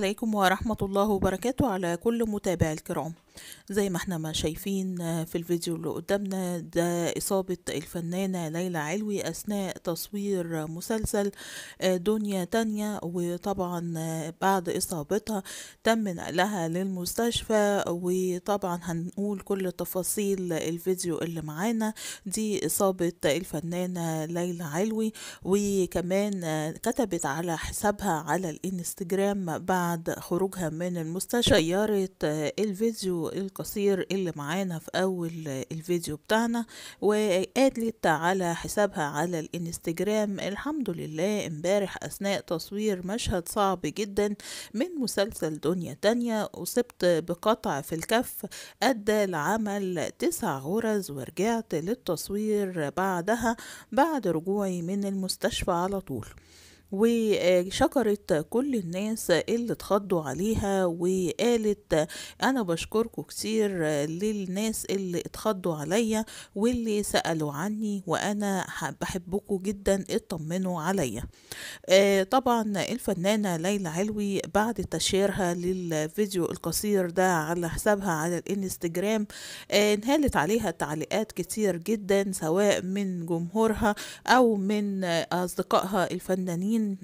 عليكم ورحمة الله وبركاته على كل متابعي الكرام زي ما احنا ما شايفين آه، في الفيديو اللي قدامنا ده إصابة الفنانة ليلى علوي أثناء تصوير مسلسل آه، دنيا تانية وطبعا آه، بعد إصابتها تم نقلها للمستشفى وطبعا هنقول كل تفاصيل الفيديو اللي معانا دي إصابة الفنانة ليلى علوي وكمان كتبت على حسابها على الانستجرام بعد خروجها من المستشفى شيرت الفيديو القصير اللي معانا في أول الفيديو بتاعنا وقالت على حسابها على الانستجرام الحمد لله امبارح أثناء تصوير مشهد صعب جدا من مسلسل دنيا تانية أصبت بقطع في الكف أدى لعمل تسع غرز ورجعت للتصوير بعدها بعد رجوعي من المستشفى على طول وشكرت كل الناس اللي اتخضوا عليها وقالت انا بشكركم كتير للناس اللي اتخضوا عليا واللي سألوا عني وانا بحبكم جدا اطمنوا عليا آه، طبعا الفنانة ليلى علوي بعد تشيرها للفيديو القصير ده على حسابها على الانستجرام آه، انهالت عليها تعليقات كتير جدا سواء من جمهورها او من اصدقائها الفنانين الفنانين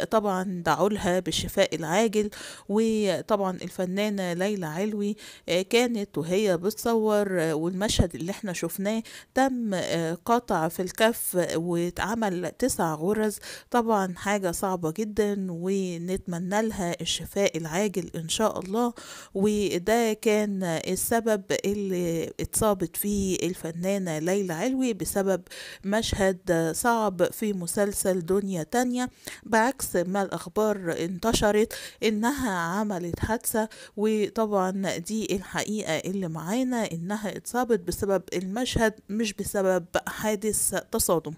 وطبعا دعوا لها بالشفاء العاجل وطبعا الفنانة ليلى علوي آه، كانت وهي بتصور آه، والمشهد اللي احنا شفناه تم آه، قطع في الكف واتعمل تسع غرز طبعا حاجة صعبة جدا ونتمنى لها الشفاء العاجل ان شاء الله وده كان السبب اللي اتصابت فيه الفنانة ليلى علوي بسبب مشهد صعب في مسلسل دنيا تانية بعكس ما الأخبار انتشرت إنها عملت حادثة وطبعا دي الحقيقة اللي معانا إنها اتصابت بسبب المشهد مش بسبب حادث تصادم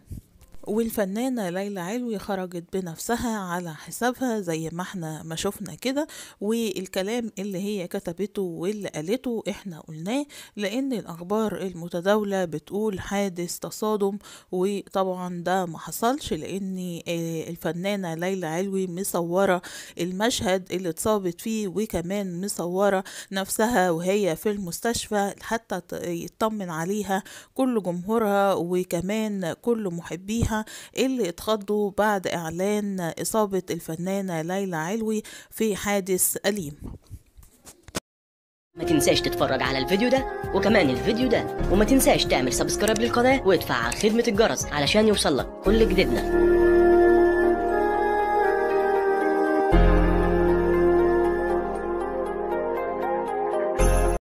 والفنانة ليلى علوي خرجت بنفسها على حسابها زي ما احنا ما شفنا كده والكلام اللي هي كتبته واللي قالته احنا قلناه لان الاخبار المتداولة بتقول حادث تصادم وطبعا ده ما حصلش لان آه، الفنانة ليلى علوي مصورة المشهد اللي اتصابت فيه وكمان مصورة نفسها وهي في المستشفى حتى يطمن عليها كل جمهورها وكمان كل محبيها اللي اتخضوا بعد إعلان إصابة الفنانة ليلى علوي في حادث أليم ما تنساش تتفرج على الفيديو ده وكمان الفيديو ده وما تنساش تعمل سبسكرايب للقناة وادفع على خدمة الجرس علشان يوصلك كل جديدنا